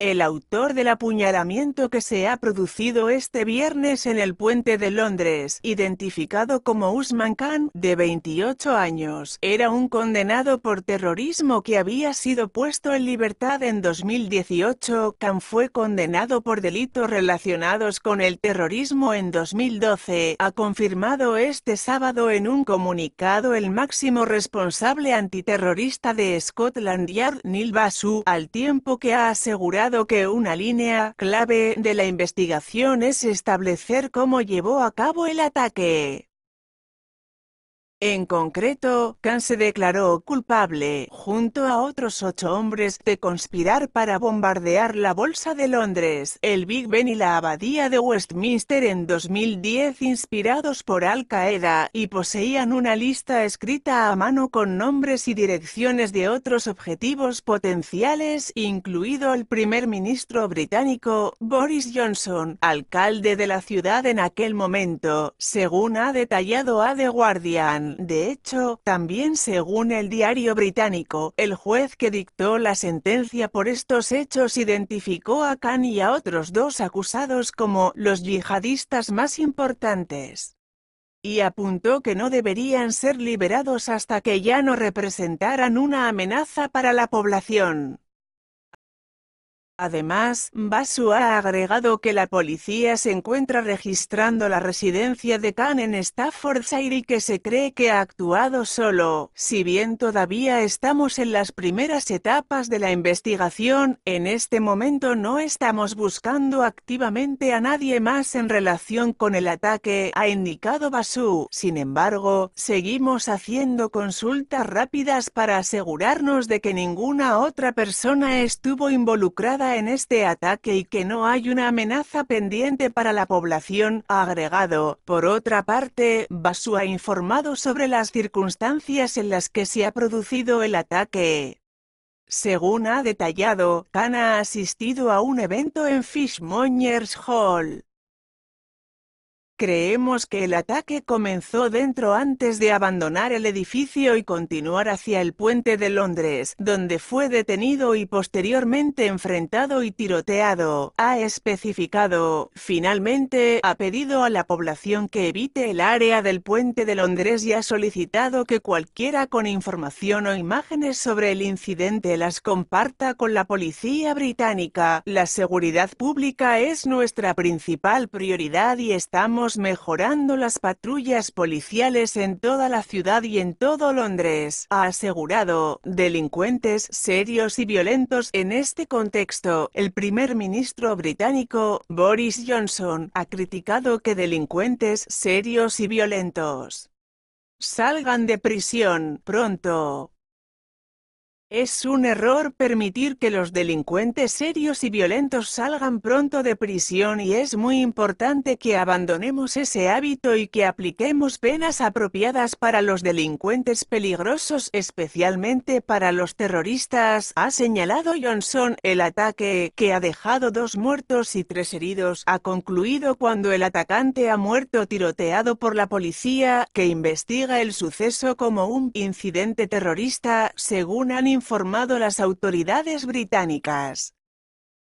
el autor del apuñalamiento que se ha producido este viernes en el puente de Londres, identificado como Usman Khan, de 28 años, era un condenado por terrorismo que había sido puesto en libertad en 2018. Khan fue condenado por delitos relacionados con el terrorismo en 2012, ha confirmado este sábado en un comunicado el máximo responsable antiterrorista de Scotland Yard, Neil Basu, al tiempo que ha asegurado que una línea clave de la investigación es establecer cómo llevó a cabo el ataque. En concreto, Khan se declaró culpable, junto a otros ocho hombres, de conspirar para bombardear la Bolsa de Londres, el Big Ben y la Abadía de Westminster en 2010 inspirados por Al Qaeda, y poseían una lista escrita a mano con nombres y direcciones de otros objetivos potenciales, incluido el primer ministro británico, Boris Johnson, alcalde de la ciudad en aquel momento, según ha detallado A The Guardian. De hecho, también según el diario británico, el juez que dictó la sentencia por estos hechos identificó a Khan y a otros dos acusados como los yihadistas más importantes y apuntó que no deberían ser liberados hasta que ya no representaran una amenaza para la población. Además, Basu ha agregado que la policía se encuentra registrando la residencia de Khan en Staffordshire y que se cree que ha actuado solo. Si bien todavía estamos en las primeras etapas de la investigación, en este momento no estamos buscando activamente a nadie más en relación con el ataque, ha indicado Basu. Sin embargo, seguimos haciendo consultas rápidas para asegurarnos de que ninguna otra persona estuvo involucrada en este ataque y que no hay una amenaza pendiente para la población, ha agregado. Por otra parte, Basu ha informado sobre las circunstancias en las que se ha producido el ataque. Según ha detallado, Khan ha asistido a un evento en Fishmongers Hall. Creemos que el ataque comenzó dentro antes de abandonar el edificio y continuar hacia el puente de Londres, donde fue detenido y posteriormente enfrentado y tiroteado, ha especificado. Finalmente, ha pedido a la población que evite el área del puente de Londres y ha solicitado que cualquiera con información o imágenes sobre el incidente las comparta con la policía británica. La seguridad pública es nuestra principal prioridad y estamos mejorando las patrullas policiales en toda la ciudad y en todo Londres, ha asegurado. Delincuentes serios y violentos en este contexto, el primer ministro británico, Boris Johnson, ha criticado que delincuentes serios y violentos salgan de prisión pronto. Es un error permitir que los delincuentes serios y violentos salgan pronto de prisión y es muy importante que abandonemos ese hábito y que apliquemos penas apropiadas para los delincuentes peligrosos, especialmente para los terroristas, ha señalado Johnson. El ataque, que ha dejado dos muertos y tres heridos, ha concluido cuando el atacante ha muerto tiroteado por la policía, que investiga el suceso como un incidente terrorista, según han informado las autoridades británicas.